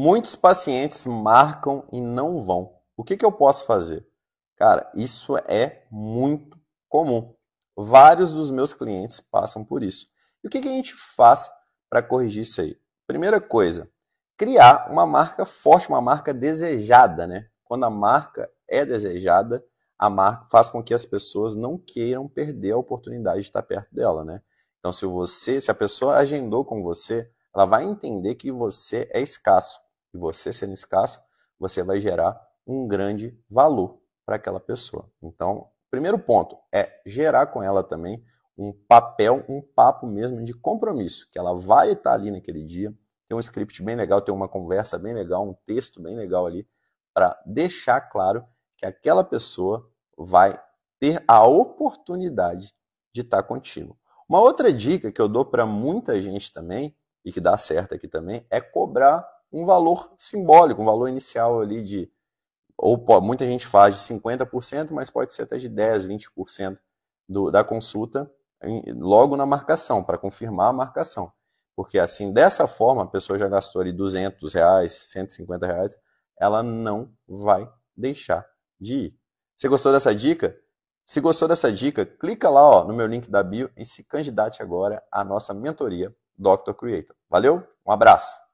Muitos pacientes marcam e não vão. O que, que eu posso fazer? Cara, isso é muito comum. Vários dos meus clientes passam por isso. E o que, que a gente faz para corrigir isso aí? Primeira coisa, criar uma marca forte, uma marca desejada, né? Quando a marca é desejada, a marca faz com que as pessoas não queiram perder a oportunidade de estar perto dela, né? Então, se você, se a pessoa agendou com você, ela vai entender que você é escasso e você sendo escasso, você vai gerar um grande valor para aquela pessoa. Então, primeiro ponto é gerar com ela também um papel, um papo mesmo de compromisso, que ela vai estar ali naquele dia, ter um script bem legal, ter uma conversa bem legal, um texto bem legal ali, para deixar claro que aquela pessoa vai ter a oportunidade de estar contigo. Uma outra dica que eu dou para muita gente também, e que dá certo aqui também, é cobrar um valor simbólico, um valor inicial ali de. Ou muita gente faz de 50%, mas pode ser até de 10%, 20% do, da consulta logo na marcação, para confirmar a marcação. Porque assim, dessa forma, a pessoa já gastou ali 200 reais, 150 reais, ela não vai deixar de ir. Você gostou dessa dica? Se gostou dessa dica, clica lá ó, no meu link da bio e se candidate agora à nossa mentoria Dr. Creator. Valeu, um abraço!